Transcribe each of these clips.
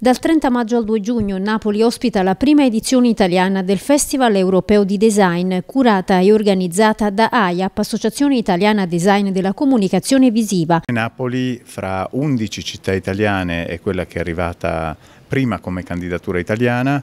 Dal 30 maggio al 2 giugno Napoli ospita la prima edizione italiana del Festival Europeo di Design, curata e organizzata da AIAP, Associazione Italiana Design della Comunicazione Visiva. Napoli, fra 11 città italiane, è quella che è arrivata prima come candidatura italiana,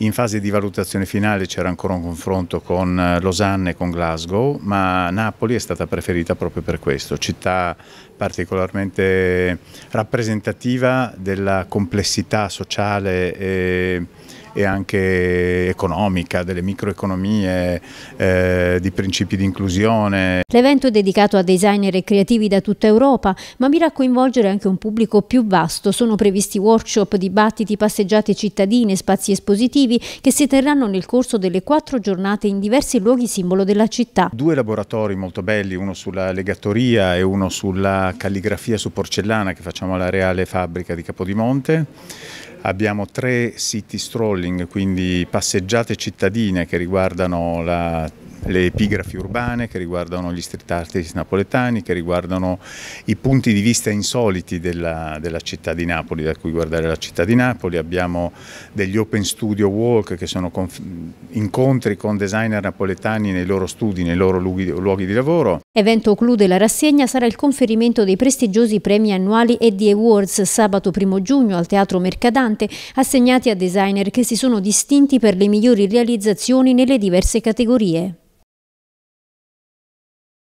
in fase di valutazione finale c'era ancora un confronto con eh, Losanna e con Glasgow, ma Napoli è stata preferita proprio per questo, città particolarmente rappresentativa della complessità sociale e e anche economica, delle microeconomie, eh, di principi di inclusione. L'evento è dedicato a designer e creativi da tutta Europa, ma mira a coinvolgere anche un pubblico più vasto. Sono previsti workshop, dibattiti, passeggiate cittadine, spazi espositivi che si terranno nel corso delle quattro giornate in diversi luoghi simbolo della città. Due laboratori molto belli, uno sulla legatoria e uno sulla calligrafia su porcellana che facciamo alla Reale Fabbrica di Capodimonte abbiamo tre city strolling, quindi passeggiate cittadine che riguardano la le epigrafi urbane che riguardano gli street artist napoletani, che riguardano i punti di vista insoliti della, della città di Napoli, da cui guardare la città di Napoli. Abbiamo degli open studio walk che sono con, incontri con designer napoletani nei loro studi, nei loro luoghi, luoghi di lavoro. Evento clou della rassegna sarà il conferimento dei prestigiosi premi annuali Eddie Awards sabato 1 giugno al Teatro Mercadante, assegnati a designer che si sono distinti per le migliori realizzazioni nelle diverse categorie.